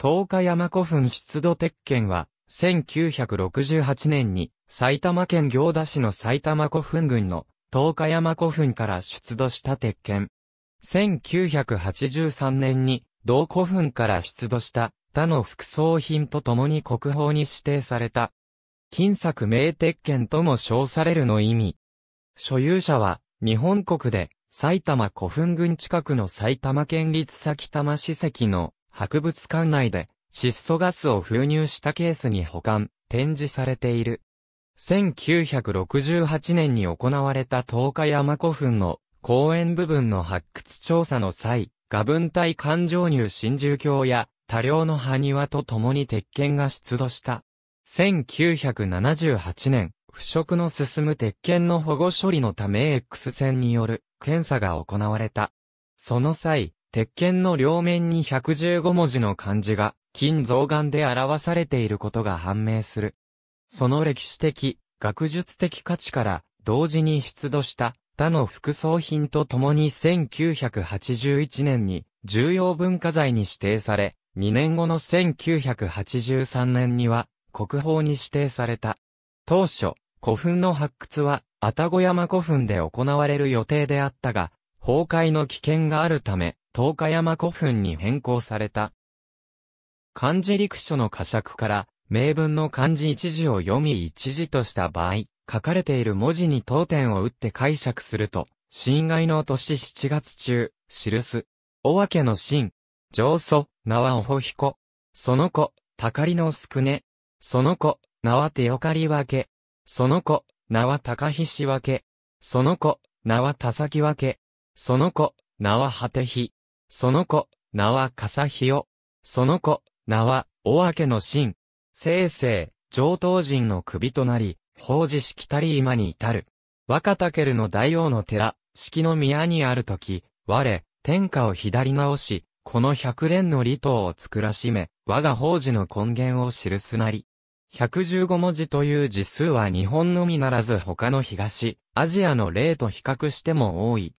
東日山古墳出土鉄拳は、1968年に埼玉県行田市の埼玉古墳群の東日山古墳から出土した鉄剣。1983年に同古墳から出土した他の副葬品と共に国宝に指定された。金作名鉄拳とも称されるの意味。所有者は日本国で埼玉古墳群近くの埼玉県立埼玉史跡の博物館内で窒素ガスを封入したケースに保管、展示されている。1968年に行われた東海山古墳の公園部分の発掘調査の際、画文体環状入真珠橋や多量の埴輪と共に鉄拳が出土した。1978年、腐食の進む鉄拳の保護処理のため X 線による検査が行われた。その際、鉄拳の両面に115文字の漢字が、金増眼で表されていることが判明する。その歴史的、学術的価値から、同時に出土した他の副葬品とともに1981年に重要文化財に指定され、2年後の1983年には国宝に指定された。当初、古墳の発掘は、たご山古墳で行われる予定であったが、崩壊の危険があるため、東海山古墳に変更された。漢字陸書の呵責から、名文の漢字一字を読み一字とした場合、書かれている文字に当点を打って解釈すると、侵害の年7月中、記す。おわけの真。上祖、縄おほひこ。その子、たかりのすくね。その子、縄手よかりわけ。その子、縄たかひしわけ。その子、縄たさきわけ。その子、縄はてひ。その子、名は笠日よ。その子、名は、お明けの神。生成、上等人の首となり、法事しきたり今に至る。若竹るの大王の寺、式の宮にあるとき、我、天下を左直し、この百連の離島を作らしめ、我が法事の根源を記すなり。百十五文字という字数は日本のみならず他の東、アジアの例と比較しても多い。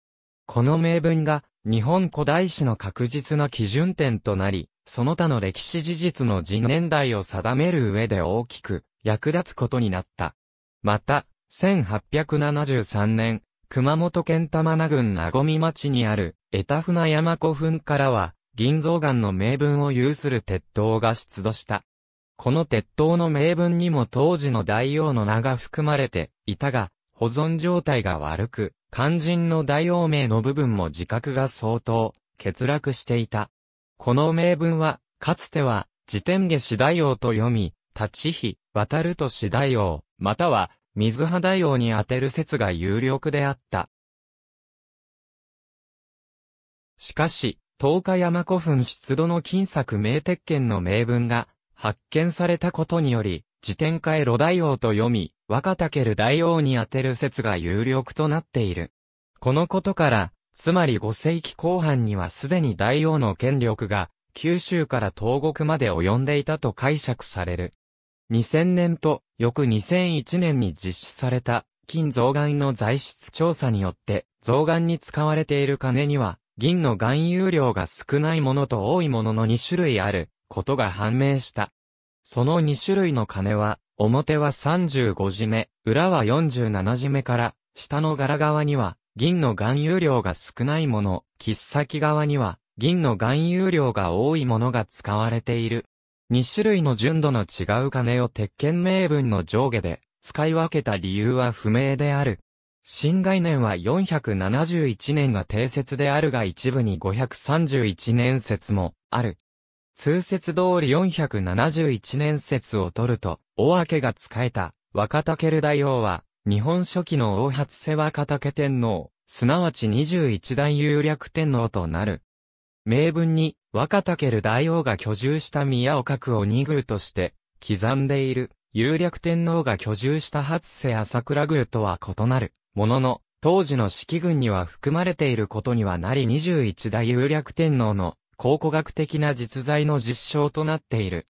この名文が、日本古代史の確実な基準点となり、その他の歴史事実の次年代を定める上で大きく役立つことになった。また、1873年、熊本県玉名郡名見町にある、江田船山古墳からは、銀像岩の名分を有する鉄塔が出土した。この鉄塔の名分にも当時の大王の名が含まれていたが、保存状態が悪く、肝心の大王名の部分も自覚が相当、欠落していた。この名文は、かつては、自天下四大王と読み、立ち日、渡ると四大王、または、水波大王に当てる説が有力であった。しかし、東日山古墳出土の金作名鉄剣の名文が発見されたことにより、自天下へ炉大王と読み、若竹る大王に当てる説が有力となっている。このことから、つまり5世紀後半にはすでに大王の権力が、九州から東国まで及んでいたと解釈される。2000年と翌2001年に実施された、金増岩の材質調査によって、増岩に使われている金には、銀の含有量が少ないものと多いものの2種類ある、ことが判明した。その2種類の金は、表は35字目、裏は47字目から、下の柄側には、銀の含有量が少ないもの、切っ先側には、銀の含有量が多いものが使われている。2種類の純度の違う金を鉄拳名分の上下で使い分けた理由は不明である。新概念は471年が定説であるが一部に531年説もある。通説通り471年説を取ると、大明が仕えた、若竹る大王は、日本初期の大八世若竹天皇、すなわち21代有略天皇となる。名文に、若竹る大王が居住した宮を各を二宮として、刻んでいる、有略天皇が居住した初世朝倉宮とは異なる、ものの、当時の季軍には含まれていることにはなり21代有略天皇の考古学的な実在の実証となっている。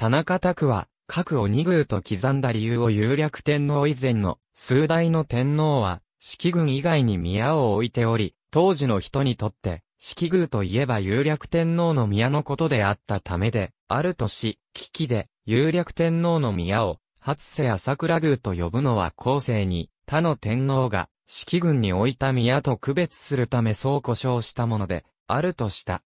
田中拓は、を鬼宮と刻んだ理由を有略天皇以前の数代の天皇は、四季軍以外に宮を置いており、当時の人にとって、四季宮といえば有略天皇の宮のことであったためで、あるとし、危機で、有略天皇の宮を、初瀬朝倉宮と呼ぶのは後世に、他の天皇が、四季軍に置いた宮と区別するためそう呼称したもので、あるとした。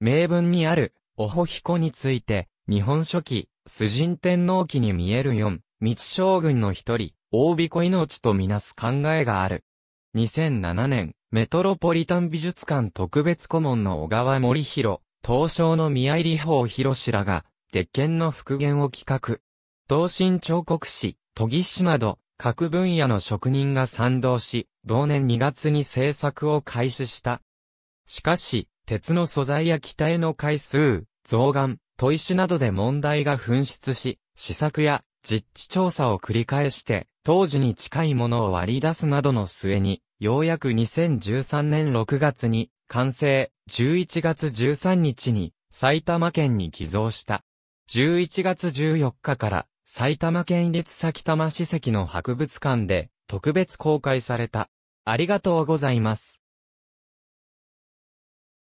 名文にある、おほひこについて、日本書紀、崇神天皇記に見える四、密将軍の一人、大子命とみなす考えがある。2007年、メトロポリタン美術館特別顧問の小川森弘、東証の宮入法広らが、鉄拳の復元を企画。同心彫刻師、研議師など、各分野の職人が賛同し、同年2月に制作を開始した。しかし、鉄の素材や機体の回数、増減、砥石などで問題が紛失し、試作や実地調査を繰り返して、当時に近いものを割り出すなどの末に、ようやく2013年6月に完成、11月13日に埼玉県に寄贈した。11月14日から埼玉県立埼玉史跡の博物館で特別公開された。ありがとうございます。